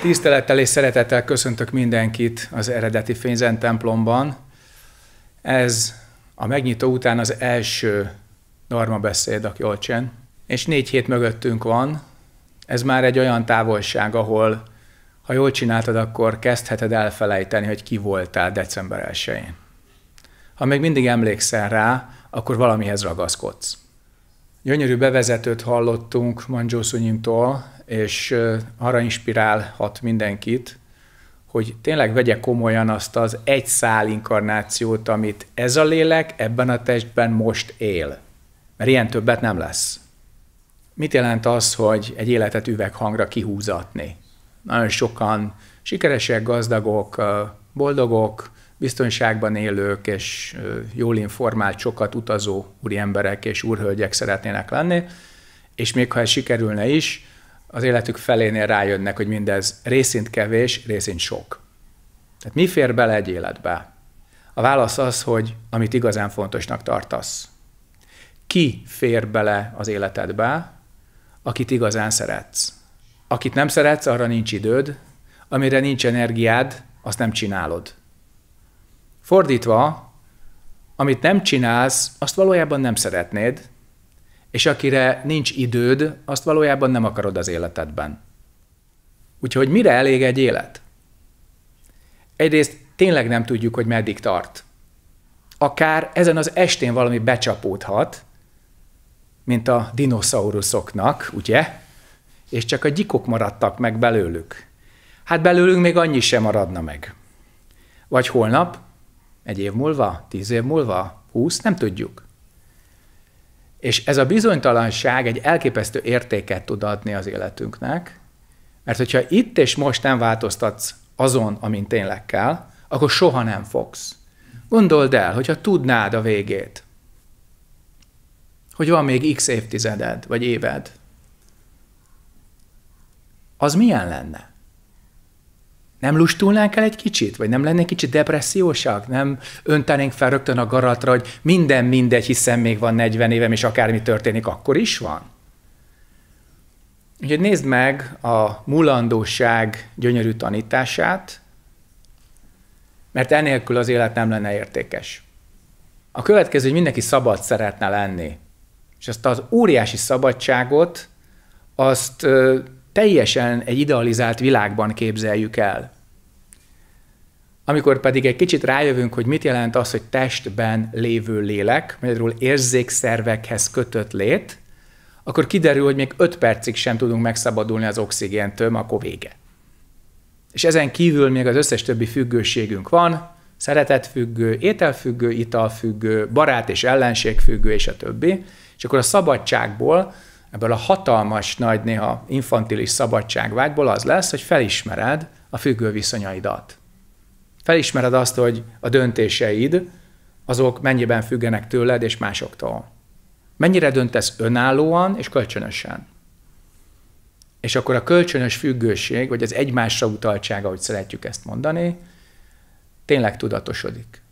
Tisztelettel és szeretettel köszöntök mindenkit az eredeti Fényzen templomban. Ez a megnyitó után az első norma beszéd a Kjolcsen, és négy hét mögöttünk van. Ez már egy olyan távolság, ahol ha jól csináltad, akkor kezdheted elfelejteni, hogy ki voltál december 1-én. Ha még mindig emlékszel rá, akkor valamihez ragaszkodsz. Gyönyörű bevezetőt hallottunk Manjó és arra inspirálhat mindenkit, hogy tényleg vegye komolyan azt az egy szál inkarnációt, amit ez a lélek ebben a testben most él. Mert ilyen többet nem lesz. Mit jelent az, hogy egy életet üveghangra kihúzatni? Nagyon sokan sikeresek, gazdagok, boldogok, biztonságban élők és jól informált, sokat utazó emberek és úrhölgyek szeretnének lenni, és még ha ez sikerülne is, az életük felénél rájönnek, hogy mindez részint kevés, részint sok. Tehát mi fér bele egy életbe? A válasz az, hogy amit igazán fontosnak tartasz. Ki fér bele az életedbe, akit igazán szeretsz? Akit nem szeretsz, arra nincs időd, amire nincs energiád, azt nem csinálod. Fordítva, amit nem csinálsz, azt valójában nem szeretnéd, és akire nincs időd, azt valójában nem akarod az életedben. Úgyhogy mire elég egy élet? Egyrészt tényleg nem tudjuk, hogy meddig tart. Akár ezen az estén valami becsapódhat, mint a dinoszauruszoknak, ugye? És csak a gyikok maradtak meg belőlük. Hát belőlünk még annyi sem maradna meg. Vagy holnap, egy év múlva, tíz év múlva, húsz, nem tudjuk. És ez a bizonytalanság egy elképesztő értéket tud adni az életünknek, mert hogyha itt és most nem változtatsz azon, amin tényleg kell, akkor soha nem fogsz. Gondold el, hogyha tudnád a végét, hogy van még x évtizeded, vagy éved, az milyen lenne? Nem lustulnánk el egy kicsit? Vagy nem lennénk kicsit depressziósak? Nem öntenénk fel rögtön a garatra, hogy minden mindegy, hiszen még van 40 évem, és akármi történik, akkor is van? Úgyhogy nézd meg a mulandóság gyönyörű tanítását, mert enélkül az élet nem lenne értékes. A következő, hogy mindenki szabad szeretne lenni. És ezt az óriási szabadságot, azt teljesen egy idealizált világban képzeljük el. Amikor pedig egy kicsit rájövünk, hogy mit jelent az, hogy testben lévő lélek, magyarul érzékszervekhez kötött lét, akkor kiderül, hogy még 5 percig sem tudunk megszabadulni az oxigéntől, akkor vége. És ezen kívül még az összes többi függőségünk van, szeretetfüggő, ételfüggő, italfüggő, barát és ellenségfüggő, és a többi. És akkor a szabadságból ebből a hatalmas, nagy, néha infantilis szabadságvágyból az lesz, hogy felismered a függő viszonyaidat. Felismered azt, hogy a döntéseid, azok mennyiben függenek tőled és másoktól. Mennyire döntesz önállóan és kölcsönösen. És akkor a kölcsönös függőség, vagy az egymásra utaltság, ahogy szeretjük ezt mondani, tényleg tudatosodik.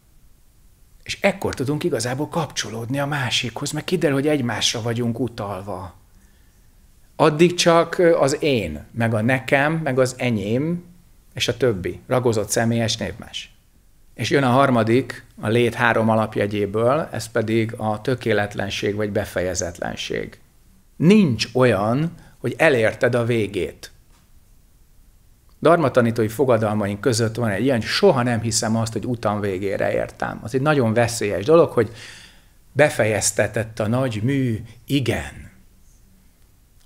És ekkor tudunk igazából kapcsolódni a másikhoz, mert kiderül, hogy egymásra vagyunk utalva addig csak az én, meg a nekem, meg az enyém, és a többi, ragozott személyes névmás. És jön a harmadik, a lét három alapjegyéből, ez pedig a tökéletlenség vagy befejezetlenség. Nincs olyan, hogy elérted a végét. Darmatanítói fogadalmaink között van egy ilyen, soha nem hiszem azt, hogy utam végére értem. Az egy nagyon veszélyes dolog, hogy befejeztetett a nagy mű, igen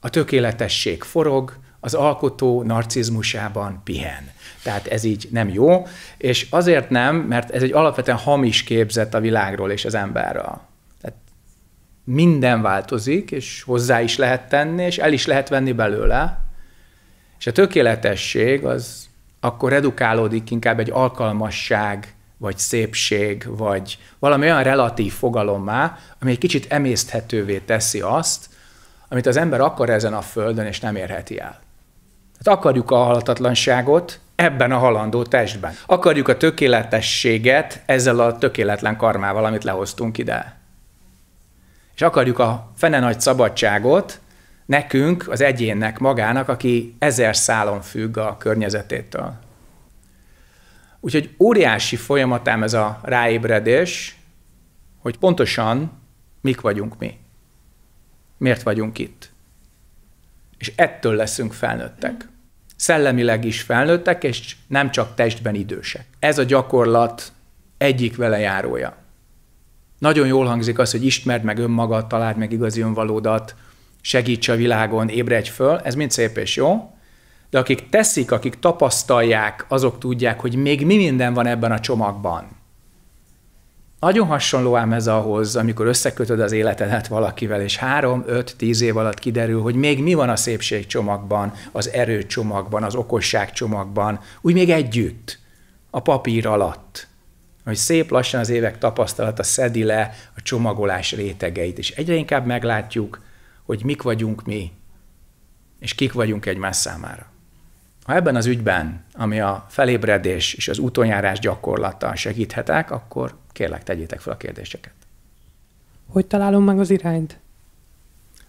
a tökéletesség forog, az alkotó narcizmusában pihen. Tehát ez így nem jó, és azért nem, mert ez egy alapvetően hamis képzet a világról és az emberről. Tehát minden változik, és hozzá is lehet tenni, és el is lehet venni belőle, és a tökéletesség az akkor redukálódik inkább egy alkalmasság, vagy szépség, vagy valami olyan relatív fogalommá, ami egy kicsit emészthetővé teszi azt, amit az ember akar ezen a földön, és nem érheti el. Hát akarjuk a halhatatlanságot ebben a halandó testben. Akarjuk a tökéletességet ezzel a tökéletlen karmával, amit lehoztunk ide. És akarjuk a fene nagy szabadságot nekünk, az egyénnek, magának, aki ezer szálon függ a környezetétől. Úgyhogy óriási folyamatám ez a ráébredés, hogy pontosan mik vagyunk mi miért vagyunk itt. És ettől leszünk felnőttek. Mm. Szellemileg is felnőttek, és nem csak testben idősek. Ez a gyakorlat egyik vele járója. Nagyon jól hangzik az, hogy ismerd meg önmagad, találd meg igazi önvalódat, segíts a világon, ébredj föl, ez mind szép és jó, de akik teszik, akik tapasztalják, azok tudják, hogy még mi minden van ebben a csomagban nagyon hasonló ám ez ahhoz, amikor összekötöd az életedet valakivel, és három, öt, tíz év alatt kiderül, hogy még mi van a szépség csomagban, az erő csomagban, az okosság csomagban, úgy még együtt, a papír alatt. Hogy szép lassan az évek tapasztalata szedi le a csomagolás rétegeit, és egyre inkább meglátjuk, hogy mik vagyunk mi, és kik vagyunk egymás számára. Ha ebben az ügyben, ami a felébredés és az utonjárás gyakorlata segíthetek, akkor kérlek, tegyétek fel a kérdéseket. Hogy találom meg az irányt?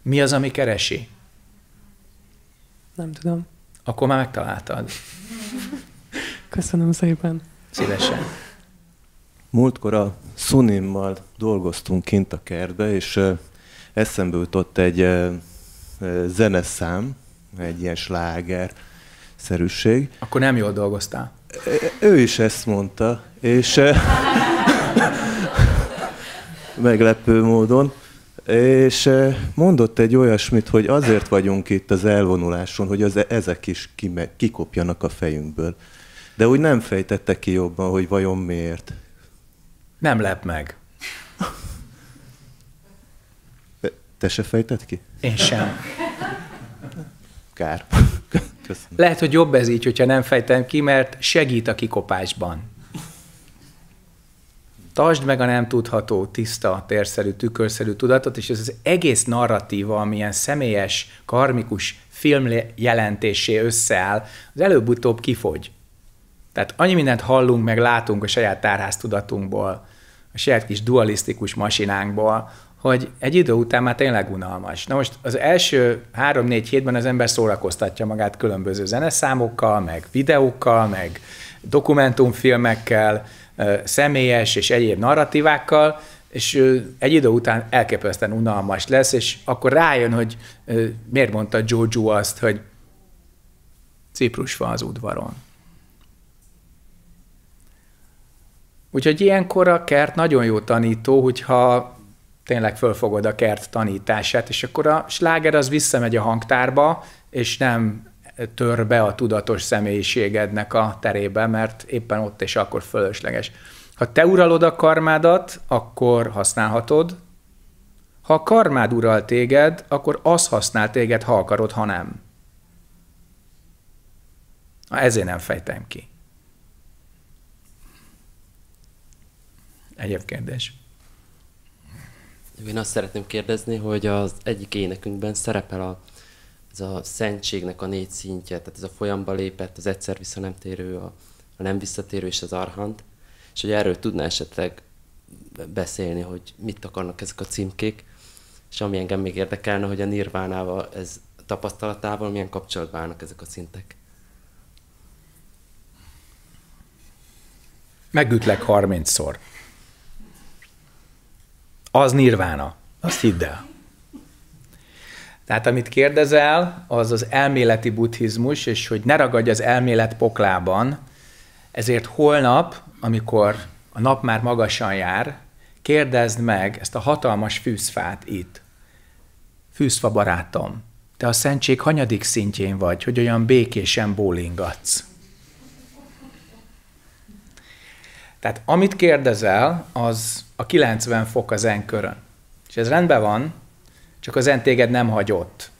Mi az, ami keresi? Nem tudom. Akkor már megtaláltad. Köszönöm szépen. Szívesen. Múltkor a Sunimmal dolgoztunk kint a kertbe, és eszembe jutott egy zeneszám, egy ilyen sláger, szerűség. Akkor nem jól dolgoztál. Ő is ezt mondta, és meglepő módon. És mondott egy olyasmit, hogy azért vagyunk itt az elvonuláson, hogy az, e, ezek is kime, kikopjanak a fejünkből. De úgy nem fejtette ki jobban, hogy vajon miért. Nem lep meg. Te se fejted ki? Én sem. Kár. Köszönöm. Lehet, hogy jobb ez így, hogyha nem fejtem ki, mert segít a kikopásban. Tartsd meg a nem tudható, tiszta, térszerű, tükörszerű tudatot, és ez az egész narratíva, amilyen személyes, karmikus film jelentésé összeáll, az előbb-utóbb kifogy. Tehát annyi mindent hallunk, meg látunk a saját tárháztudatunkból, a saját kis dualisztikus masinánkból, hogy egy idő után már tényleg unalmas. Na most az első három-négy hétben az ember szórakoztatja magát különböző zeneszámokkal, meg videókkal, meg dokumentumfilmekkel, személyes és egyéb narratívákkal, és egy idő után elképesztően unalmas lesz, és akkor rájön, hogy miért mondta Jojo azt, hogy Ciprus van az udvaron. Úgyhogy ilyenkor a kert nagyon jó tanító, hogyha tényleg fölfogod a kert tanítását, és akkor a sláger az visszamegy a hangtárba, és nem tör be a tudatos személyiségednek a terébe, mert éppen ott és akkor fölösleges. Ha te uralod a karmádat, akkor használhatod. Ha a karmád ural téged, akkor az használ téged, ha akarod, ha nem. Ezért nem fejtem ki. Egyéb kérdés. Én azt szeretném kérdezni, hogy az egyik énekünkben szerepel a, ez a szentségnek a négy szintje, tehát ez a folyamba lépett, az egyszer vissza nem térő, a, a nem visszatérő és az arhant. És hogy erről tudná esetleg beszélni, hogy mit akarnak ezek a címkék, és ami engem még érdekelne, hogy a nirvánával, ez tapasztalatával milyen kapcsolatban állnak ezek a szintek. Megütlek 30-szor az nirvána. Azt hidd el. Tehát amit kérdezel, az az elméleti buddhizmus, és hogy ne ragadj az elmélet poklában, ezért holnap, amikor a nap már magasan jár, kérdezd meg ezt a hatalmas fűzfát itt. Fűzfa barátom, te a szentség hanyadik szintjén vagy, hogy olyan békésen bólingatsz. Tehát amit kérdezel, az a 90 fok az en körön. És ez rendben van, csak az en téged nem hagy ott.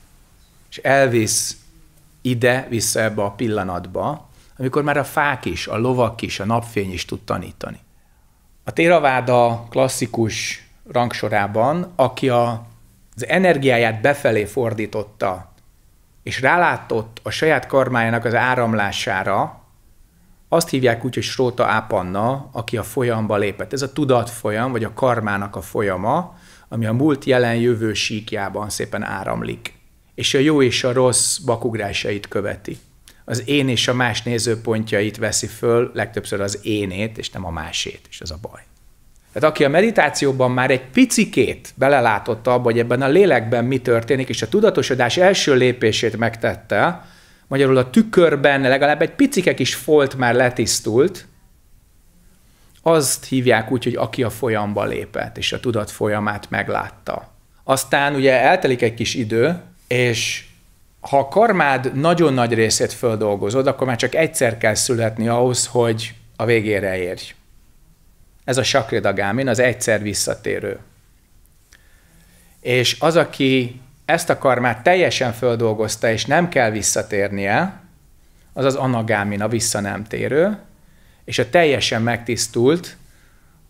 És elvisz ide, vissza ebbe a pillanatba, amikor már a fák is, a lovak is, a napfény is tud tanítani. A Téraváda klasszikus rangsorában, aki a, az energiáját befelé fordította, és rálátott a saját karmájának az áramlására, azt hívják úgy, hogy Sróta Ápanna, aki a folyamba lépett. Ez a tudatfolyam, vagy a karmának a folyama, ami a múlt jelen jövő síkjában szépen áramlik. És a jó és a rossz bakugrásait követi. Az én és a más nézőpontjait veszi föl, legtöbbször az énét, és nem a másét, és ez a baj. Tehát aki a meditációban már egy picikét belelátotta abba, hogy ebben a lélekben mi történik, és a tudatosodás első lépését megtette, magyarul a tükörben legalább egy picike kis folt már letisztult, azt hívják úgy, hogy aki a folyamba lépett, és a tudat folyamát meglátta. Aztán ugye eltelik egy kis idő, és ha a karmád nagyon nagy részét földolgozod, akkor már csak egyszer kell születni ahhoz, hogy a végére érj. Ez a sakridagámin, az egyszer visszatérő. És az, aki ezt a karmát teljesen földolgozta, és nem kell visszatérnie, az az anagámina vissza nem térő, és a teljesen megtisztult,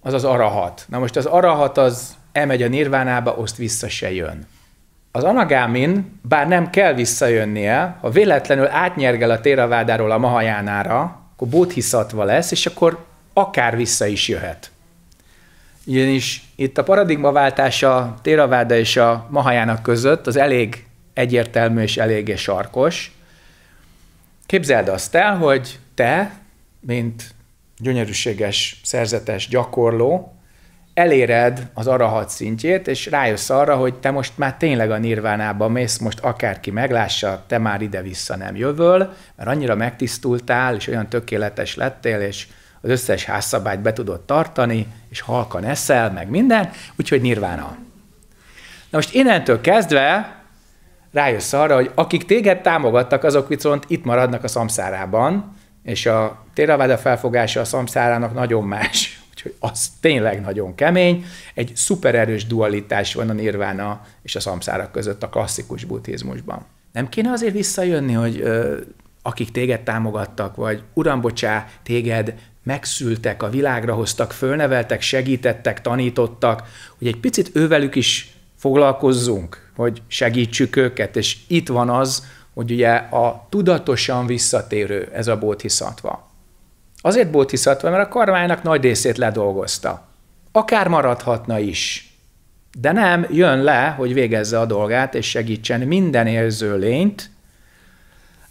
az az arahat. Na most az arahat az elmegy a nirvánába, oszt vissza se jön. Az anagámin, bár nem kell visszajönnie, ha véletlenül átnyergel a téravádáról a mahajánára, akkor bódhiszatva lesz, és akkor akár vissza is jöhet. Ugyanis itt a paradigmaváltás a Téraváda és a Mahajának között az elég egyértelmű és eléggé sarkos. Képzeld azt el, hogy te, mint gyönyörűséges, szerzetes gyakorló, eléred az arahat szintjét, és rájössz arra, hogy te most már tényleg a nirvánába mész, most akárki meglássa, te már ide-vissza nem jövöl, mert annyira megtisztultál, és olyan tökéletes lettél, és az összes házszabályt be tudod tartani, és halkan eszel, meg minden, úgyhogy nirvána. Na most innentől kezdve rájössz arra, hogy akik téged támogattak, azok viszont itt maradnak a szamszárában, és a téraváda felfogása a szamszárának nagyon más. Úgyhogy az tényleg nagyon kemény. Egy szupererős dualitás van a nirvána és a szamszárak között a klasszikus buddhizmusban. Nem kéne azért visszajönni, hogy ö, akik téged támogattak, vagy uram, bocsá, téged megszültek, a világra hoztak, fölneveltek, segítettek, tanítottak, hogy egy picit ővelük is foglalkozzunk, hogy segítsük őket, és itt van az, hogy ugye a tudatosan visszatérő ez a bóthiszatva. Azért bóthiszatva, mert a karmának nagy részét ledolgozta. Akár maradhatna is, de nem, jön le, hogy végezze a dolgát, és segítsen minden érző lényt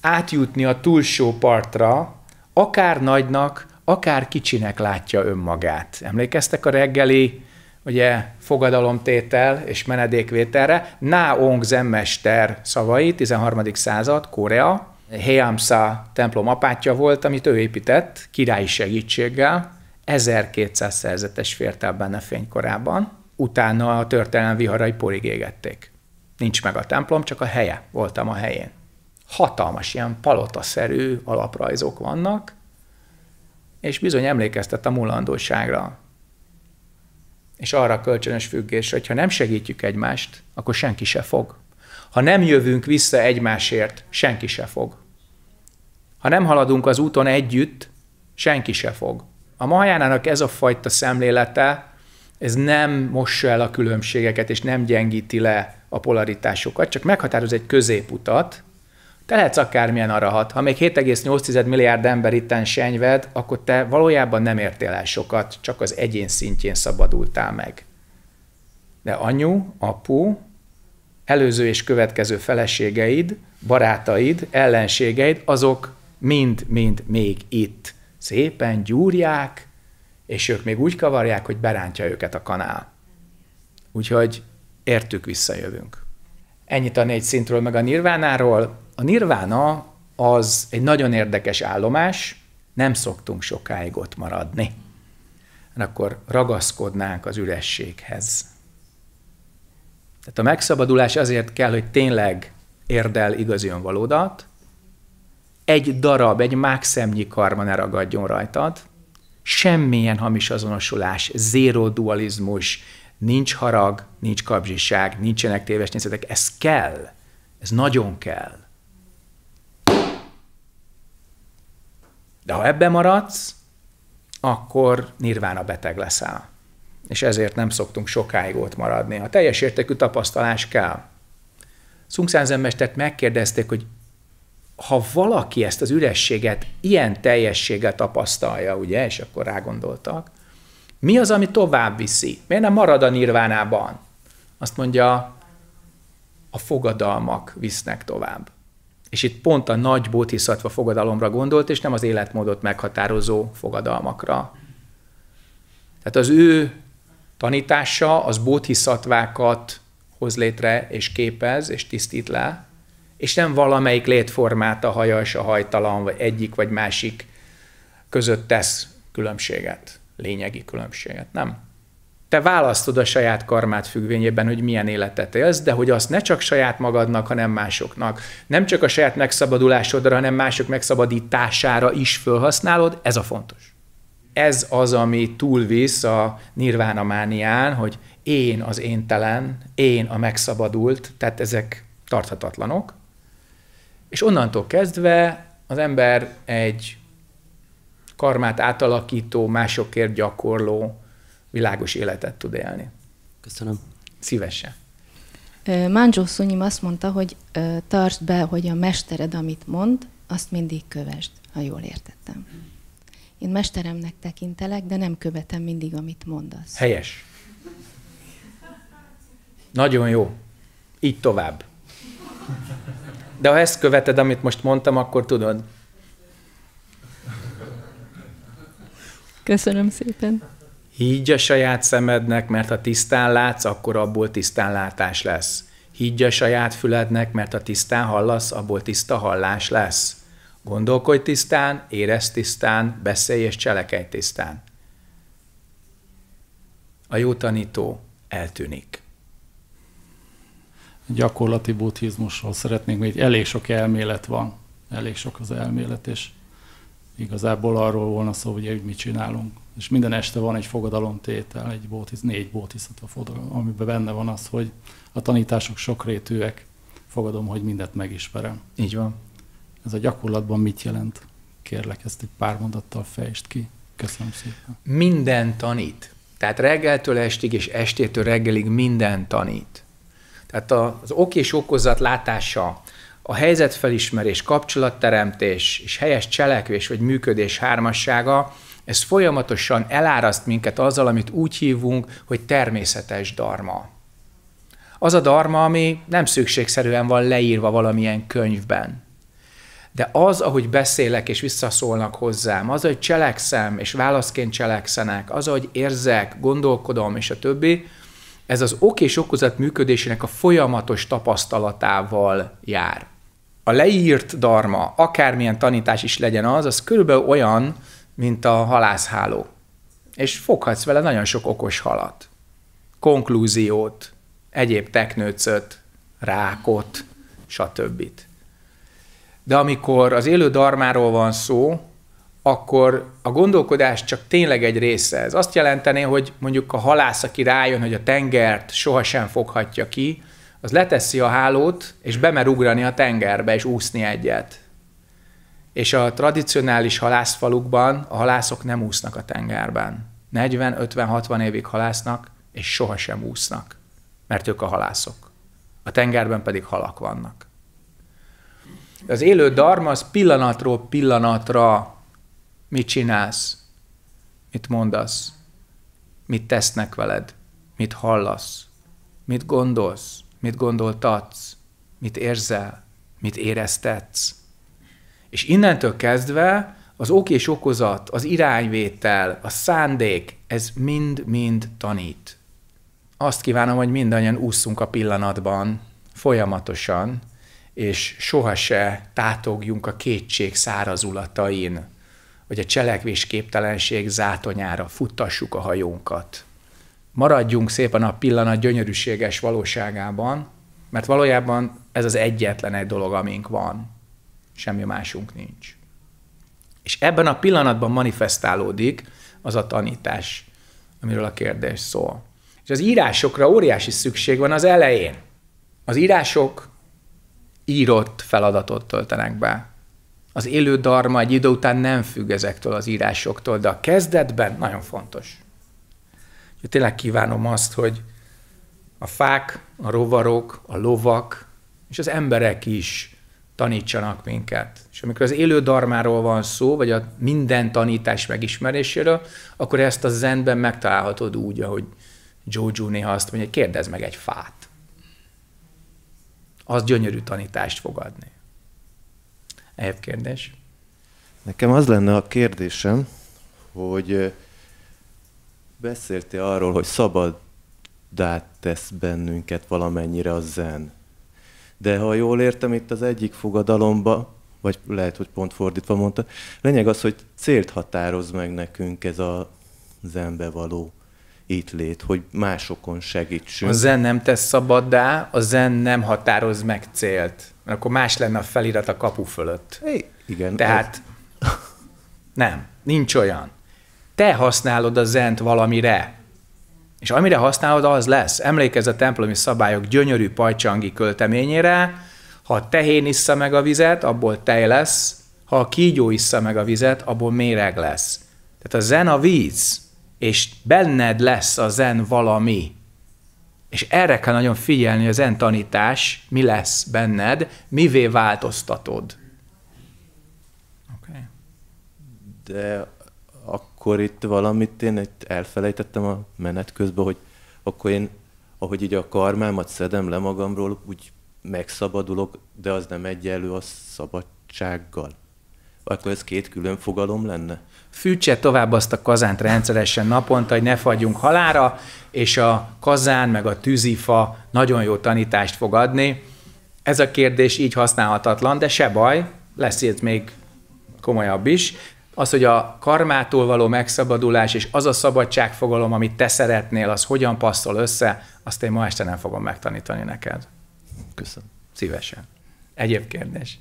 átjutni a túlsó partra, akár nagynak, akár kicsinek látja önmagát. Emlékeztek a reggeli ugye fogadalomtétel és menedékvételre, Naong zenmester szavai, 13. század, Korea, Heamsa templom apátja volt, amit ő épített királyi segítséggel, 1200 szerzetes fért benne fénykorában, utána a történelem viharai porig égették. Nincs meg a templom, csak a helye, voltam a helyén. Hatalmas, ilyen palotaszerű alaprajzok vannak, és bizony emlékeztet a mulandóságra. És arra a kölcsönös függés, hogy ha nem segítjük egymást, akkor senki se fog. Ha nem jövünk vissza egymásért, senki se fog. Ha nem haladunk az úton együtt, senki se fog. A mahajánának ez a fajta szemlélete, ez nem mossa el a különbségeket, és nem gyengíti le a polaritásokat, csak meghatároz egy középutat, te lehetsz akármilyen arahat. Ha még 7,8 milliárd ember itten senyved, akkor te valójában nem értél el sokat, csak az egyén szintjén szabadultál meg. De anyu, apu, előző és következő feleségeid, barátaid, ellenségeid, azok mind-mind még itt. Szépen gyúrják, és ők még úgy kavarják, hogy berántja őket a kanál. Úgyhogy értük, visszajövünk. Ennyit a négy szintről, meg a nirvánáról. A nirvána az egy nagyon érdekes állomás, nem szoktunk sokáig ott maradni. Hát akkor ragaszkodnánk az ürességhez. Tehát a megszabadulás azért kell, hogy tényleg érdel igazi önvalódat, egy darab, egy mákszemnyi karma ne ragadjon rajtad, semmilyen hamis azonosulás, zéró dualizmus, nincs harag, nincs kapzsiság, nincsenek téves nézetek, ez kell, ez nagyon kell. De ha ebbe maradsz, akkor a beteg leszel. És ezért nem szoktunk sokáig ott maradni. A teljes értékű tapasztalás kell. Szungszánzen megkérdezték, hogy ha valaki ezt az ürességet ilyen teljességgel tapasztalja, ugye, és akkor rágondoltak, mi az, ami tovább viszi? Miért nem marad a nirvánában? Azt mondja, a fogadalmak visznek tovább. És itt pont a nagy bodhisattva fogadalomra gondolt, és nem az életmódot meghatározó fogadalmakra. Tehát az ő tanítása az bodhisattvákat hoz létre és képez és tisztít le, és nem valamelyik létformát a hajas, a hajtalan, vagy egyik vagy másik között tesz különbséget, lényegi különbséget. Nem te választod a saját karmát függvényében, hogy milyen életet élsz, de hogy azt ne csak saját magadnak, hanem másoknak. Nem csak a saját megszabadulásodra, hanem mások megszabadítására is felhasználod, ez a fontos. Ez az, ami túlvisz a nirvána mánián, hogy én az éntelen, én a megszabadult, tehát ezek tarthatatlanok. És onnantól kezdve az ember egy karmát átalakító, másokért gyakorló világos életet tud élni. Köszönöm. Szívesen. Szunyim azt mondta, hogy tartsd be, hogy a mestered, amit mond, azt mindig kövesd, ha jól értettem. Én mesteremnek tekintelek, de nem követem mindig, amit mondasz. Helyes. Nagyon jó. Így tovább. De ha ezt követed, amit most mondtam, akkor tudod. Köszönöm szépen. Higgy a saját szemednek, mert ha tisztán látsz, akkor abból tisztán látás lesz. Higgy a saját fülednek, mert ha tisztán hallasz, abból tiszta hallás lesz. Gondolkodj tisztán, érez tisztán, beszélj és cselekedj tisztán. A jó tanító eltűnik. Gyakorlati buddhizmusról szeretnénk, még elég sok elmélet van, elég sok az elmélet, és igazából arról volna szó, hogy mit csinálunk és minden este van egy fogadalomtétel, egy bótisz, négy bótiszatva fogadalom, amiben benne van az, hogy a tanítások sokrétűek, fogadom, hogy mindent megismerem. Így van. Ez a gyakorlatban mit jelent? Kérlek, ezt egy pár mondattal fejtsd ki. Köszönöm szépen. Minden tanít. Tehát reggeltől estig és estétől reggelig minden tanít. Tehát az ok és okozat látása, a helyzetfelismerés, kapcsolatteremtés és helyes cselekvés vagy működés hármassága, ez folyamatosan eláraszt minket azzal, amit úgy hívunk, hogy természetes darma. Az a darma, ami nem szükségszerűen van leírva valamilyen könyvben. De az, ahogy beszélek és visszaszólnak hozzám, az, hogy cselekszem és válaszként cselekszenek, az, hogy érzek, gondolkodom és a többi, ez az ok és okozat működésének a folyamatos tapasztalatával jár. A leírt darma, akármilyen tanítás is legyen az, az körülbelül olyan, mint a halászháló. És foghatsz vele nagyon sok okos halat. Konklúziót, egyéb teknőcöt, rákot, stb. De amikor az élő darmáról van szó, akkor a gondolkodás csak tényleg egy része. Ez azt jelentené, hogy mondjuk a halász, aki rájön, hogy a tengert sohasem foghatja ki, az leteszi a hálót, és bemer ugrani a tengerbe, és úszni egyet. És a tradicionális halászfalukban a halászok nem úsznak a tengerben. 40-50-60 évig halásznak, és sohasem úsznak, mert ők a halászok. A tengerben pedig halak vannak. Az élő darma az pillanatról pillanatra mit csinálsz, mit mondasz, mit tesznek veled, mit hallasz, mit gondolsz, mit gondoltatsz, mit érzel, mit éreztetsz és innentől kezdve az ok és okozat, az irányvétel, a szándék, ez mind-mind tanít. Azt kívánom, hogy mindannyian ússzunk a pillanatban, folyamatosan, és sohasem tátogjunk a kétség szárazulatain, hogy a cselekvés képtelenség zátonyára futtassuk a hajónkat. Maradjunk szépen a pillanat gyönyörűséges valóságában, mert valójában ez az egyetlen egy dolog, amink van semmi másunk nincs. És ebben a pillanatban manifestálódik az a tanítás, amiről a kérdés szól. És az írásokra óriási szükség van az elején. Az írások írott feladatot töltenek be. Az élő darma egy idő után nem függ ezektől az írásoktól, de a kezdetben nagyon fontos. Úgyhogy tényleg kívánom azt, hogy a fák, a rovarok, a lovak és az emberek is tanítsanak minket. És amikor az élő darmáról van szó, vagy a minden tanítás megismeréséről, akkor ezt a zenben megtalálhatod úgy, ahogy Jojo néha azt mondja, kérdezd meg egy fát. Az gyönyörű tanítást fogadni. adni. kérdés? Nekem az lenne a kérdésem, hogy beszéltél arról, hogy szabad tesz bennünket valamennyire a zen. De ha jól értem, itt az egyik fogadalomba, vagy lehet, hogy pont fordítva mondta, lényeg az, hogy célt határoz meg nekünk ez a zenbe való itt lét, hogy másokon segítsünk. A zen nem tesz szabaddá, a zen nem határoz meg célt. Mert akkor más lenne a felirat a kapu fölött. É, igen. Tehát ez... nem, nincs olyan. Te használod a zent valamire. És amire használod, az lesz. Emlékezz a templomi szabályok gyönyörű pajcsangi költeményére, ha a tehén issza meg a vizet, abból tej lesz, ha a kígyó issza meg a vizet, abból méreg lesz. Tehát a zen a víz, és benned lesz a zen valami. És erre kell nagyon figyelni, hogy a zen tanítás mi lesz benned, mivé változtatod. Okay. De akkor itt valamit én itt elfelejtettem a menet közben, hogy akkor én, ahogy így a karmámat szedem le magamról, úgy megszabadulok, de az nem egyenlő a szabadsággal. Akkor ez két külön fogalom lenne? Fűtse tovább azt a kazánt rendszeresen naponta, hogy ne fagyjunk halára, és a kazán meg a tűzifa nagyon jó tanítást fog adni. Ez a kérdés így használhatatlan, de se baj, lesz itt még komolyabb is az, hogy a karmától való megszabadulás és az a szabadságfogalom, amit te szeretnél, az hogyan passzol össze, azt én ma este nem fogom megtanítani neked. Köszönöm. Szívesen. Egyéb kérdés?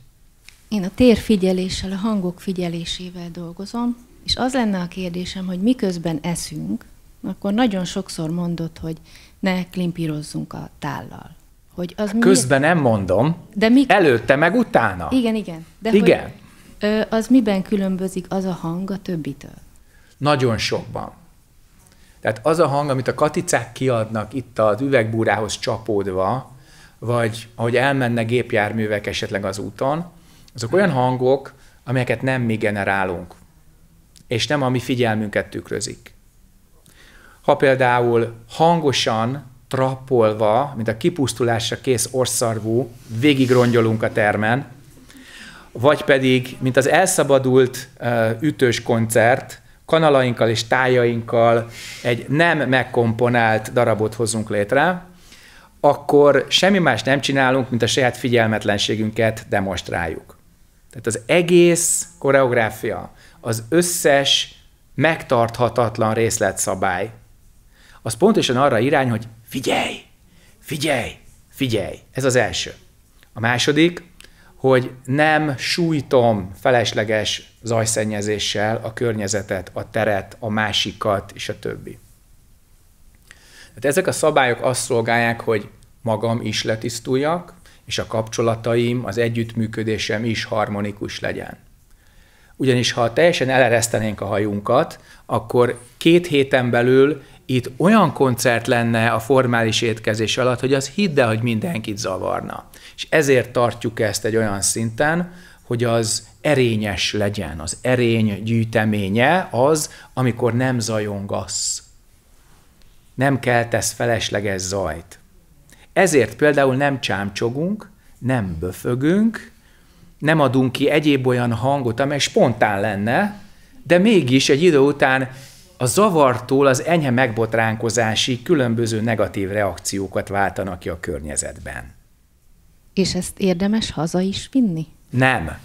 Én a térfigyeléssel, a hangok figyelésével dolgozom, és az lenne a kérdésem, hogy miközben eszünk, akkor nagyon sokszor mondod, hogy ne klimpírozzunk a tállal. Hogy az hát Közben miért... nem mondom, de mik... előtte meg utána. Igen, igen. De igen. Hogy az miben különbözik az a hang a többitől? Nagyon sokban. Tehát az a hang, amit a katicák kiadnak itt az üvegbúrához csapódva, vagy ahogy elmenne gépjárművek esetleg az úton, azok olyan hangok, amelyeket nem mi generálunk, és nem a mi figyelmünket tükrözik. Ha például hangosan, trappolva, mint a kipusztulásra kész orszarvú, végigrongyolunk a termen, vagy pedig, mint az elszabadult eh, ütős koncert, kanalainkkal és tájainkkal egy nem megkomponált darabot hozunk létre, akkor semmi más nem csinálunk, mint a saját figyelmetlenségünket demonstráljuk. Tehát az egész koreográfia, az összes megtarthatatlan részletszabály, az pontosan arra irány, hogy figyelj, figyelj, figyelj. Ez az első. A második, hogy nem sújtom felesleges zajszennyezéssel a környezetet, a teret, a másikat és a többi. Tehát ezek a szabályok azt szolgálják, hogy magam is letisztuljak, és a kapcsolataim, az együttműködésem is harmonikus legyen. Ugyanis ha teljesen eleresztenénk a hajunkat, akkor két héten belül itt olyan koncert lenne a formális étkezés alatt, hogy az hidd el, hogy mindenkit zavarna és ezért tartjuk ezt egy olyan szinten, hogy az erényes legyen, az erény gyűjteménye az, amikor nem zajongasz. Nem keltesz felesleges zajt. Ezért például nem csámcsogunk, nem böfögünk, nem adunk ki egyéb olyan hangot, amely spontán lenne, de mégis egy idő után a zavartól az enyhe megbotránkozási különböző negatív reakciókat váltanak ki a környezetben. És ezt érdemes haza is vinni? Nem.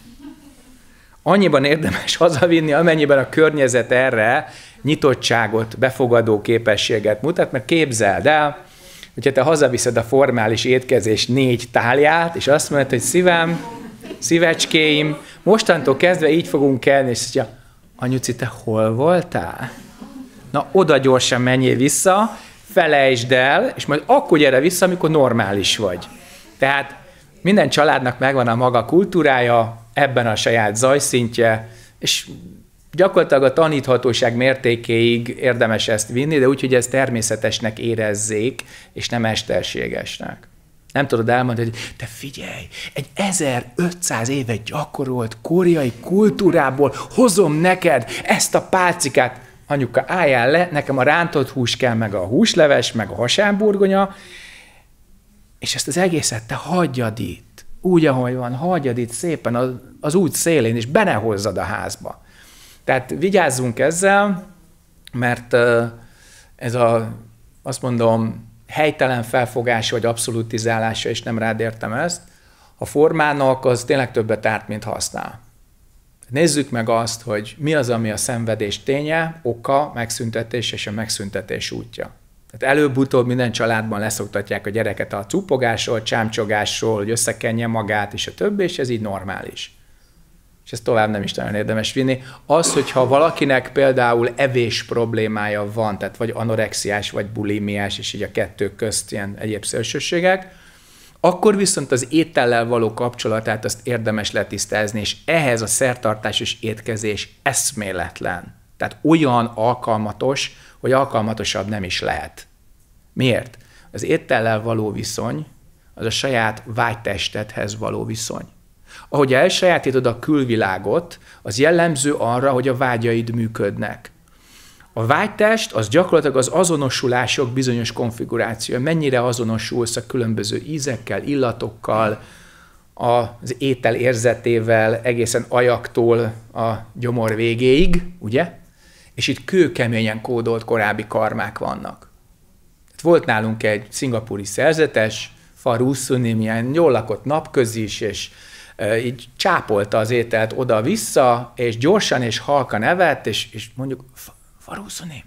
Annyiban érdemes hazavinni, amennyiben a környezet erre nyitottságot, befogadó képességet mutat, mert képzeld el, hogyha te hazaviszed a formális étkezés négy tálját, és azt mondod, hogy szívem, szívecskéim, mostantól kezdve így fogunk kelni, és mondja, anyuci, te hol voltál? Na, oda gyorsan menjél vissza, felejtsd el, és majd akkor gyere vissza, amikor normális vagy. Tehát minden családnak megvan a maga kultúrája, ebben a saját zajszintje, és gyakorlatilag a taníthatóság mértékéig érdemes ezt vinni, de úgy, hogy ezt természetesnek érezzék, és nem mesterségesnek. Nem tudod elmondani, hogy te figyelj, egy 1500 éve gyakorolt koreai kultúrából hozom neked ezt a pálcikát. Anyuka, álljál le, nekem a rántott hús kell, meg a húsleves, meg a hasábburgonya, és ezt az egészet te hagyjad itt, úgy, ahogy van, hagyjad itt szépen az, az út szélén, és be hozzad a házba. Tehát vigyázzunk ezzel, mert ez a, azt mondom, helytelen felfogása vagy abszolutizálása, és nem rád értem ezt, a formának az tényleg többet árt, mint használ. Nézzük meg azt, hogy mi az, ami a szenvedés ténye, oka, megszüntetés és a megszüntetés útja. Tehát előbb-utóbb minden családban leszoktatják a gyereket a cupogásról, csámcsogásról, hogy összekenje magát, és a többi, és ez így normális. És ezt tovább nem is nagyon érdemes vinni. Az, hogyha valakinek például evés problémája van, tehát vagy anorexiás, vagy bulimiás, és így a kettő közt ilyen egyéb szélsőségek, akkor viszont az étellel való kapcsolatát azt érdemes letisztázni, és ehhez a szertartás és étkezés eszméletlen. Tehát olyan alkalmatos, vagy alkalmatosabb nem is lehet. Miért? Az étellel való viszony az a saját vágytestedhez való viszony. Ahogy elsajátítod a külvilágot, az jellemző arra, hogy a vágyaid működnek. A vágytest az gyakorlatilag az azonosulások bizonyos konfigurációja. Mennyire azonosulsz a különböző ízekkel, illatokkal, az étel érzetével, egészen ajaktól a gyomor végéig, ugye? és itt kőkeményen kódolt korábbi karmák vannak. Hát volt nálunk egy szingapúri szerzetes, Farusszunim, milyen jól lakott napközis, is, és e, így csápolta az ételt oda-vissza, és gyorsan és halkan evett, és, és mondjuk, Farusszunim,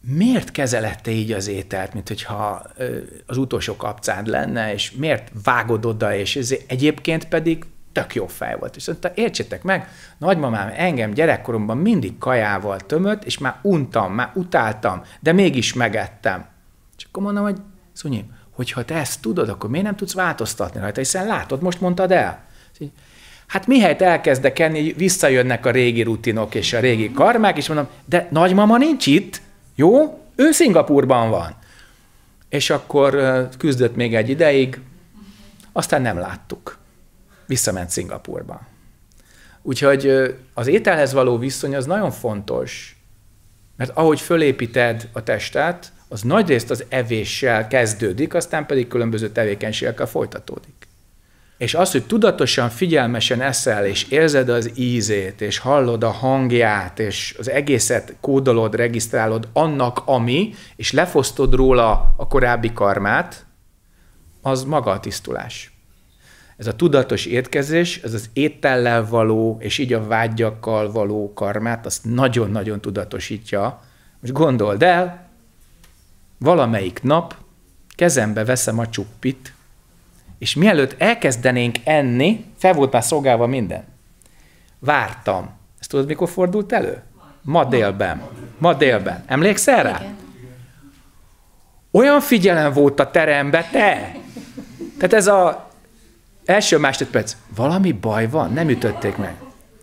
miért kezelette így az ételt, mint hogyha e, az utolsó kapcád lenne, és miért vágod oda, és ez egyébként pedig tök jó fej volt. És mondta, értsétek meg, nagymamám engem gyerekkoromban mindig kajával tömött, és már untam, már utáltam, de mégis megettem. És akkor mondom, hogy Szunyi, hogyha te ezt tudod, akkor miért nem tudsz változtatni rajta, hiszen látod, most mondtad el. Hát mihelyt elkezdek enni, visszajönnek a régi rutinok és a régi karmák, és mondom, de nagymama nincs itt, jó? Ő Szingapurban van. És akkor küzdött még egy ideig, aztán nem láttuk visszament Szingapurba. Úgyhogy az ételhez való viszony az nagyon fontos, mert ahogy fölépíted a testet, az nagyrészt az evéssel kezdődik, aztán pedig különböző tevékenységekkel folytatódik. És az, hogy tudatosan, figyelmesen eszel, és érzed az ízét, és hallod a hangját, és az egészet kódolod, regisztrálod annak, ami, és lefosztod róla a korábbi karmát, az maga a tisztulás ez a tudatos étkezés, ez az étellel való, és így a vágyakkal való karmát, azt nagyon-nagyon tudatosítja. Most gondold el, valamelyik nap kezembe veszem a csuppit, és mielőtt elkezdenénk enni, fel volt már szolgálva minden. Vártam. Ezt tudod, mikor fordult elő? Ma délben. Ma délben. Emlékszel rá? Olyan figyelem volt a teremben te! Tehát ez a Első másodperc, valami baj van, nem ütötték meg.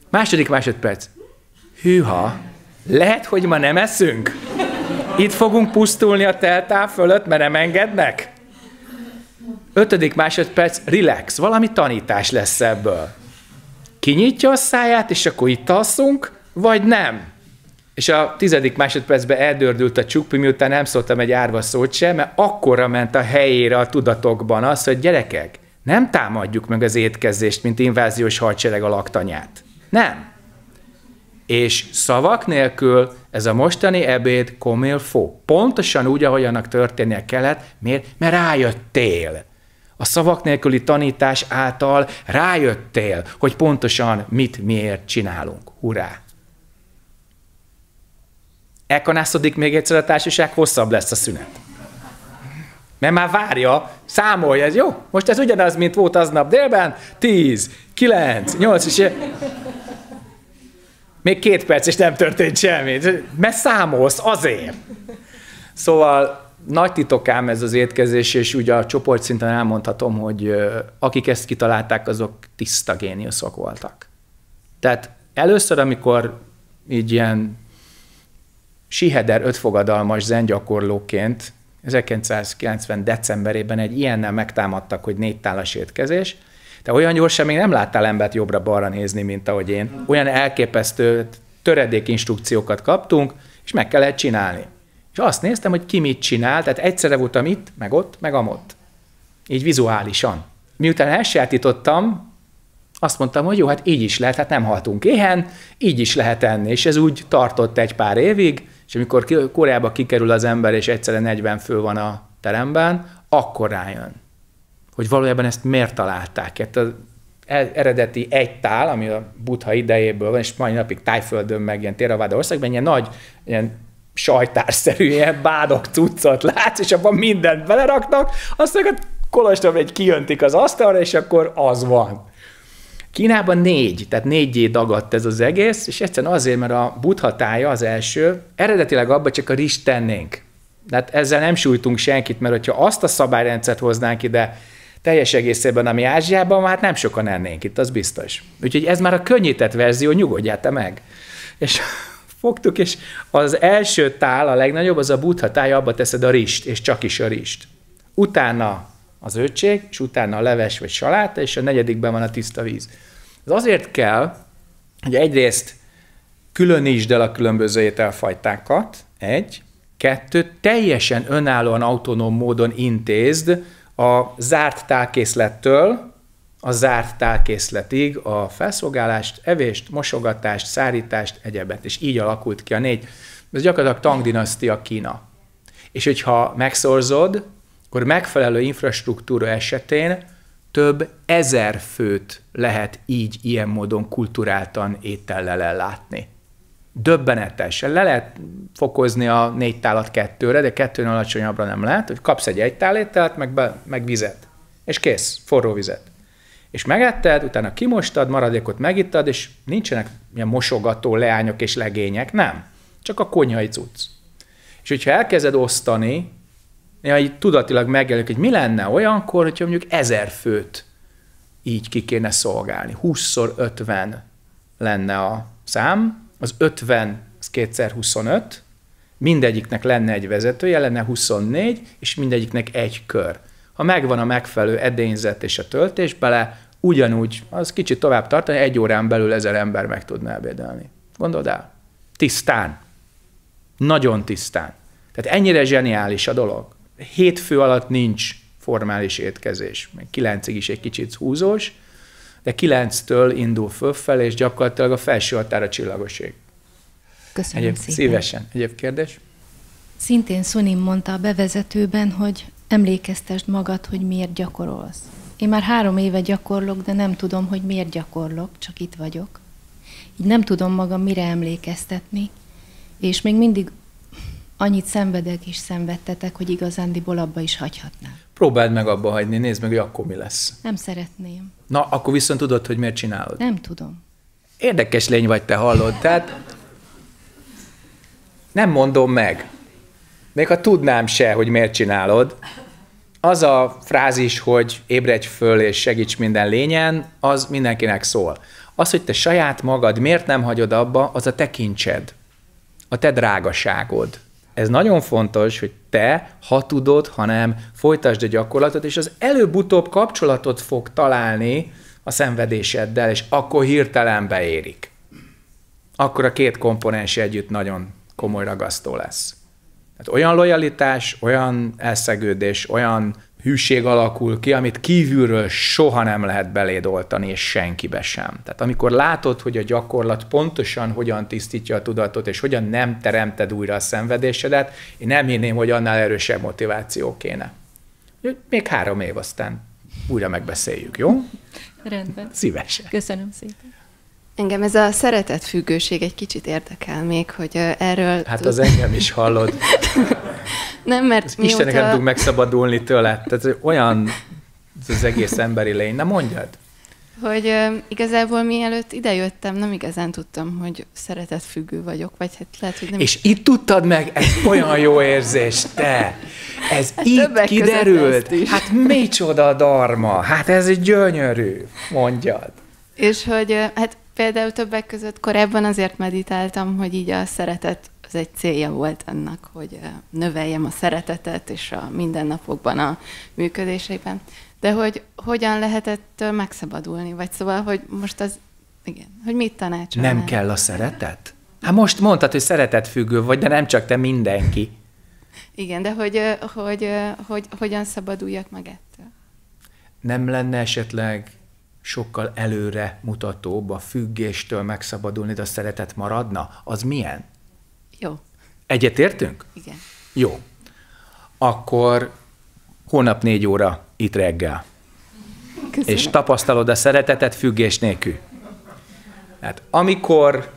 Második másodperc, hűha, lehet, hogy ma nem eszünk? Itt fogunk pusztulni a teltáv fölött, mert nem engednek? Ötödik másodperc, relax, valami tanítás lesz ebből. Kinyitja a száját, és akkor itt alszunk, vagy nem? És a tizedik másodpercben eldördült a csukpi, miután nem szóltam egy árva szót sem, mert akkora ment a helyére a tudatokban az, hogy gyerekek, nem támadjuk meg az étkezést, mint inváziós hadsereg a laktanyát. Nem. És szavak nélkül ez a mostani ebéd fó. Pontosan úgy, ahogy annak történnie kellett. Miért? Mert rájöttél. A szavak nélküli tanítás által rájöttél, hogy pontosan mit miért csinálunk. Hurrá! Elkanászodik még egyszer a társaság, hosszabb lesz a szünet. Mert már várja, számolja, ez jó? Most ez ugyanaz, mint volt aznap délben, 10, 9, 8, és még két perc, és nem történt semmi. Mert számolsz azért. Szóval nagy titokám ez az étkezés, és ugye a csoport szinten elmondhatom, hogy akik ezt kitalálták, azok tiszta géniuszok voltak. Tehát először, amikor így ilyen siheder ötfogadalmas zengyakorlóként 1990. decemberében egy ilyennel megtámadtak, hogy négy tálas étkezés, te olyan gyorsan még nem láttál embert jobbra-balra nézni, mint ahogy én. Olyan elképesztő töredék instrukciókat kaptunk, és meg kellett csinálni. És azt néztem, hogy ki mit csinál, tehát egyszerre voltam itt, meg ott, meg amott. Így vizuálisan. Miután elsajátítottam, azt mondtam, hogy jó, hát így is lehet, hát nem haltunk éhen, így is lehet enni, és ez úgy tartott egy pár évig, és amikor Koreába kikerül az ember, és egyszerre 40 fő van a teremben, akkor rájön, hogy valójában ezt miért találták. Hát az e, eredeti egy tál, ami a buddha idejéből van, és mai napig tájföldön meg ilyen Téraváda országban, ilyen nagy, ilyen sajtárszerű, ilyen bádok cuccot látsz, és abban mindent beleraknak, aztán a kolostrom egy kijöntik az asztalra, és akkor az van. Kínában négy, tehát négyé dagadt ez az egész, és egyszerűen azért, mert a buddha tája az első, eredetileg abba csak a rizs tennénk. Tehát ezzel nem sújtunk senkit, mert hogyha azt a szabályrendszert hoznánk ide teljes egészében, ami Ázsiában, hát nem sokan ennénk itt, az biztos. Úgyhogy ez már a könnyített verzió, nyugodjál te meg. És fogtuk, és az első tál, a legnagyobb, az a buddha tája, abba teszed a rist, és csak is a rist. Utána az ötség, és utána a leves vagy saláta, és a negyedikben van a tiszta víz. Ez azért kell, hogy egyrészt különítsd el a különböző ételfajtákat, egy, kettő, teljesen önállóan, autonóm módon intézd a zárt tálkészlettől, a zárt tálkészletig a felszolgálást, evést, mosogatást, szárítást, egyebet. És így alakult ki a négy. Ez gyakorlatilag tangdinasztia Kína. És hogyha megszorzod, akkor megfelelő infrastruktúra esetén több ezer főt lehet így ilyen módon kulturáltan étellel ellátni. Döbbenetes. Le lehet fokozni a négy tálat kettőre, de kettőn alacsonyabbra nem lehet, hogy kapsz egy egy ételt, meg, be, meg vizet. És kész, forró vizet. És megetted, utána kimostad, maradékot megittad, és nincsenek ilyen mosogató leányok és legények, nem. Csak a konyhai cucc. És hogyha elkezded osztani néha így tudatilag megjelenik, hogy mi lenne olyankor, hogyha mondjuk ezer főt így ki kéne szolgálni. 20 50 lenne a szám, az 50 az 2x25, mindegyiknek lenne egy vezetője, lenne 24, és mindegyiknek egy kör. Ha megvan a megfelelő edényzet és a töltés bele, ugyanúgy, az kicsit tovább tartani, egy órán belül ezer ember meg tudná ebédelni. Gondold el? Tisztán. Nagyon tisztán. Tehát ennyire zseniális a dolog hétfő alatt nincs formális étkezés. Még kilencig is egy kicsit húzós, de kilenctől indul fölfelé, és gyakorlatilag a felső határ a csillagoség. Köszönöm Egyéb, szépen. Szívesen. Egyéb kérdés? Szintén Sunim mondta a bevezetőben, hogy emlékeztesd magad, hogy miért gyakorolsz. Én már három éve gyakorlok, de nem tudom, hogy miért gyakorlok, csak itt vagyok. Így nem tudom magam mire emlékeztetni, és még mindig annyit szenvedek és szenvedtetek, hogy igazándiból abba is hagyhatnám. Próbáld meg abba hagyni, nézd meg, hogy akkor mi lesz. Nem szeretném. Na, akkor viszont tudod, hogy miért csinálod. Nem tudom. Érdekes lény vagy te, hallod? Tehát nem mondom meg. Még ha tudnám se, hogy miért csinálod, az a frázis, hogy ébredj föl és segíts minden lényen, az mindenkinek szól. Az, hogy te saját magad miért nem hagyod abba, az a te kincsed, a te drágaságod ez nagyon fontos, hogy te, ha tudod, hanem folytasd a gyakorlatot, és az előbb-utóbb kapcsolatot fog találni a szenvedéseddel, és akkor hirtelen beérik. Akkor a két komponens együtt nagyon komoly ragasztó lesz. Tehát olyan lojalitás, olyan elszegődés, olyan hűség alakul ki, amit kívülről soha nem lehet belédoltani, és senkibe sem. Tehát amikor látod, hogy a gyakorlat pontosan hogyan tisztítja a tudatot, és hogyan nem teremted újra a szenvedésedet, én nem hinném, hogy annál erősebb motiváció kéne. Még három év aztán újra megbeszéljük, jó? Rendben. Szívesen. Köszönöm szépen. Engem ez a szeretet függőség egy kicsit érdekel még, hogy erről... Hát tud... az engem is hallod. Nem, mert mióta... Istenek nem tudunk megszabadulni tőle. Tehát olyan ez az egész emberi lény. Na mondjad! Hogy uh, igazából mielőtt idejöttem, nem igazán tudtam, hogy szeretetfüggő vagyok, vagy hát lehet, hogy nem... És itt tudtad meg, ez olyan jó érzés, te! Ez hát itt kiderült! Hát micsoda darma! Hát ez egy gyönyörű, mondjad! És hogy, uh, hát például többek között korábban azért meditáltam, hogy így a szeretet az egy célja volt annak, hogy növeljem a szeretetet és a mindennapokban a működéseiben. De hogy hogyan lehetett megszabadulni? Vagy szóval, hogy most az, igen, hogy mit tanácsolnál? Nem kell a szeretet? Hát most mondtad, hogy szeretetfüggő vagy, de nem csak te, mindenki. Igen, de hogy, hogy, hogy, hogy hogyan szabaduljak meg ettől? Nem lenne esetleg sokkal előre mutatóbb a függéstől megszabadulni, de a szeretet maradna? Az milyen? Jó. Egyetértünk? Igen. Jó. Akkor holnap négy óra itt reggel. Köszönöm. És tapasztalod a szeretetet függés nélkül. Hát amikor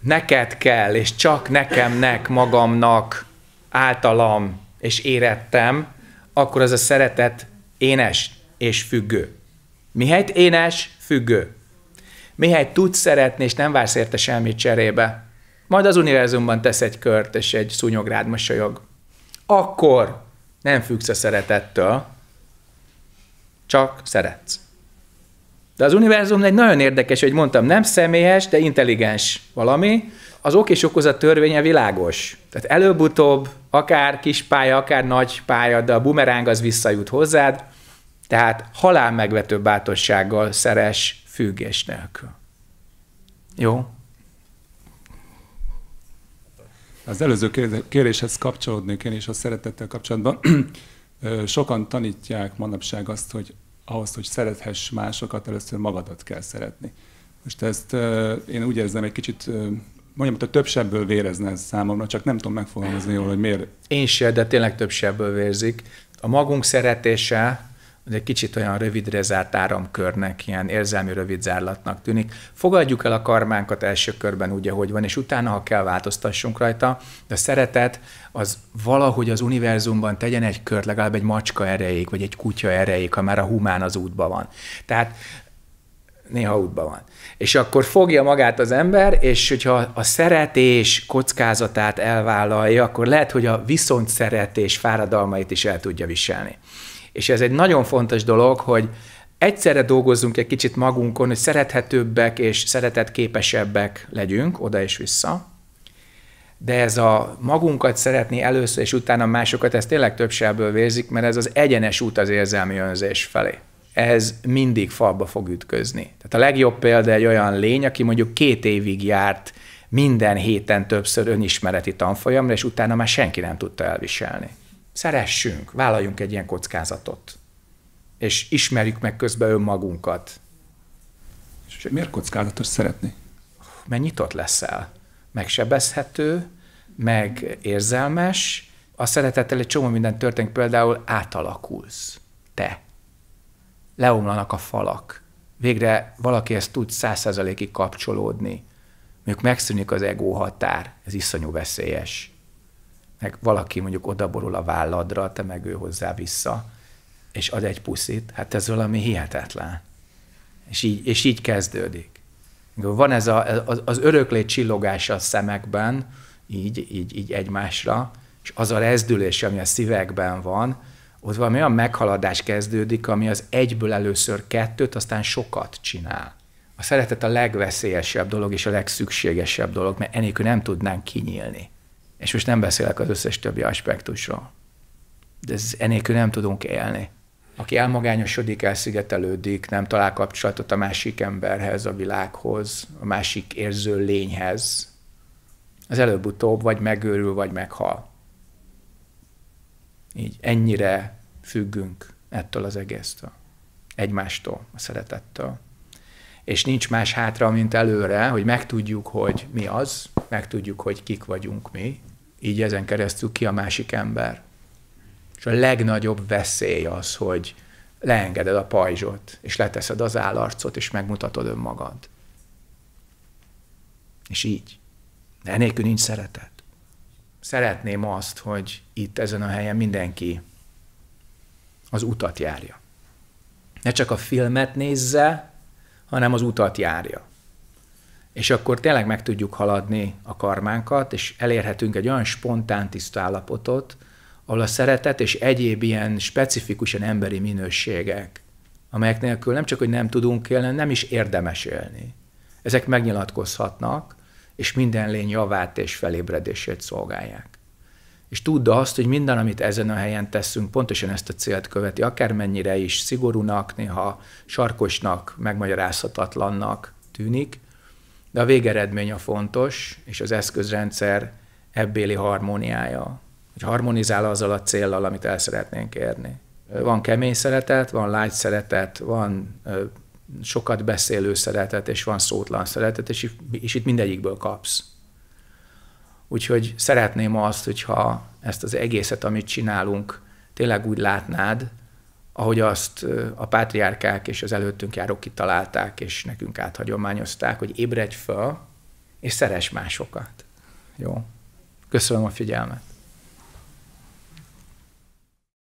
neked kell, és csak nekemnek, magamnak, általam és érettem, akkor az a szeretet énes és függő. Mihelyt énes, függő. Mihelyt tudsz szeretni, és nem vársz érte semmit cserébe, majd az univerzumban tesz egy kört, és egy szúnyográd mosolyog. Akkor nem függsz a szeretettől, csak szeretsz. De az univerzum egy nagyon érdekes, hogy mondtam, nem személyes, de intelligens valami. Az ok és okozat törvénye világos. Tehát előbb-utóbb, akár kis pálya, akár nagy pálya, de a bumeráng az visszajut hozzád, tehát halál megvető bátorsággal szeres függés nélkül. Jó? Az előző kéréshez kapcsolódnék én is a szeretettel kapcsolatban. Sokan tanítják manapság azt, hogy ahhoz, hogy szerethess másokat, először magadat kell szeretni. Most ezt én úgy érzem egy kicsit mondjam, hogy a többsebből vérezne ez számomra, csak nem tudom megfogalmazni jól, hogy miért. Én se, de tényleg többsebből vérzik. A magunk szeretése egy kicsit olyan rövidre zárt áramkörnek, ilyen érzelmi rövid zárlatnak tűnik. Fogadjuk el a karmánkat első körben úgy, ahogy van, és utána, ha kell, változtassunk rajta, de a szeretet az valahogy az univerzumban tegyen egy kört, legalább egy macska erejéig, vagy egy kutya erejéig, ha már a humán az útban van. Tehát néha útban van. És akkor fogja magát az ember, és hogyha a szeretés kockázatát elvállalja, akkor lehet, hogy a viszont szeretés fáradalmait is el tudja viselni. És ez egy nagyon fontos dolog, hogy egyszerre dolgozzunk egy kicsit magunkon, hogy szerethetőbbek és szeretetképesebbek legyünk oda és vissza, de ez a magunkat szeretni először és utána másokat, ez tényleg többsebből vérzik, mert ez az egyenes út az érzelmi önzés felé. Ez mindig falba fog ütközni. Tehát a legjobb példa egy olyan lény, aki mondjuk két évig járt minden héten többször önismereti tanfolyamra, és utána már senki nem tudta elviselni szeressünk, vállaljunk egy ilyen kockázatot, és ismerjük meg közben önmagunkat. És miért kockázatos szeretni? Mert nyitott leszel, megsebezhető, meg érzelmes, a szeretettel egy csomó minden történik, például átalakulsz. Te. Leomlanak a falak. Végre ezt tud száz kapcsolódni. Mondjuk megszűnik az ego határ, ez iszonyú veszélyes meg valaki mondjuk odaborul a válladra, te meg ő hozzá vissza, és ad egy puszit, hát ez valami hihetetlen. És így, és így kezdődik. Van ez a, az, az öröklét csillogása a szemekben, így, így, így egymásra, és az a rezdülés, ami a szívekben van, ott valami olyan meghaladás kezdődik, ami az egyből először kettőt, aztán sokat csinál. A szeretet a legveszélyesebb dolog és a legszükségesebb dolog, mert enélkül nem tudnánk kinyílni. És most nem beszélek az összes többi aspektusról. De ez enélkül nem tudunk élni. Aki elmagányosodik, elszigetelődik, nem talál kapcsolatot a másik emberhez, a világhoz, a másik érző lényhez, az előbb-utóbb vagy megőrül, vagy meghal. Így ennyire függünk ettől az egésztől. Egymástól, a szeretettől. És nincs más hátra, mint előre, hogy megtudjuk, hogy mi az, megtudjuk, hogy kik vagyunk mi, így ezen keresztül ki a másik ember. És a legnagyobb veszély az, hogy leengeded a pajzsot, és leteszed az állarcot, és megmutatod önmagad. És így. De enélkül nincs szeretet. Szeretném azt, hogy itt ezen a helyen mindenki az utat járja. Ne csak a filmet nézze, hanem az utat járja és akkor tényleg meg tudjuk haladni a karmánkat, és elérhetünk egy olyan spontán tiszta állapotot, ahol a szeretet és egyéb ilyen specifikusan emberi minőségek, amelyek nélkül nem csak, hogy nem tudunk élni, nem is érdemes élni. Ezek megnyilatkozhatnak, és minden lény javát és felébredését szolgálják. És tudd azt, hogy minden, amit ezen a helyen teszünk, pontosan ezt a célt követi, akármennyire is szigorúnak, néha sarkosnak, megmagyarázhatatlannak tűnik, de a végeredmény a fontos, és az eszközrendszer ebbéli harmóniája, hogy harmonizál azzal a céllal, amit el szeretnénk érni. Van kemény szeretet, van lágy szeretet, van sokat beszélő szeretet, és van szótlan szeretet, és, és itt mindegyikből kapsz. Úgyhogy szeretném azt, hogyha ezt az egészet, amit csinálunk, tényleg úgy látnád, ahogy azt a pátriárkák és az előttünk járók kitalálták, és nekünk áthagyományozták, hogy ébredj fel, és szeres másokat. Jó. Köszönöm a figyelmet.